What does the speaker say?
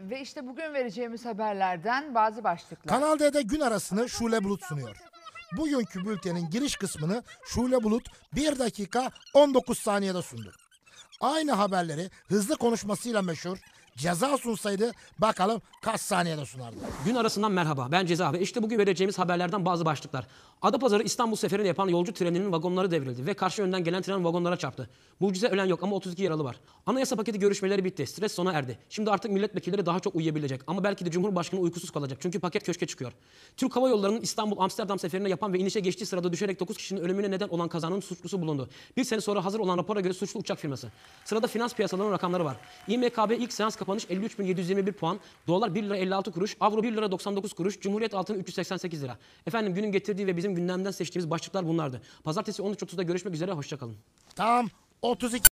ve işte bugün vereceğimiz haberlerden bazı başlıklar. Kanal D'de gün arasını Şule Bulut sunuyor. Bugünkü bültenin giriş kısmını Şule Bulut 1 dakika 19 saniyede sundu. Aynı haberleri hızlı konuşmasıyla meşhur ceza sunsaydı bakalım kaç saniyede sunardı. Gün arasından merhaba. Ben Ceza ve işte bugün vereceğimiz haberlerden bazı başlıklar. Adapazarı İstanbul seferini yapan yolcu treninin vagonları devrildi ve karşı yönden gelen tren vagonlara çarptı. Mucize ölen yok ama 32 yaralı var. Anayasa paketi görüşmeleri bitti. Stres sona erdi. Şimdi artık milletvekilleri daha çok uyuyabilecek ama belki de Cumhurbaşkanı uykusuz kalacak. Çünkü paket köşke çıkıyor. Türk Hava Yolları'nın İstanbul Amsterdam seferine yapan ve inişe geçtiği sırada düşerek 9 kişinin ölümüne neden olan kazanın suçlusu bulundu. Bir sene sonra hazır olan rapora göre suçlu uçak firması. Sırada finans piyasalarının rakamları var. İMKB ilk seans kapanış 53.721 puan. Dolar 1 lira 56 kuruş. Avro 1 lira 99 kuruş. Cumhuriyet altın 388 lira. Efendim günün getirdiği ve bizim gündemden seçtiğimiz başlıklar bunlardı. Pazartesi 13.30'da görüşmek üzere. Hoşçakalın. Tamam. 32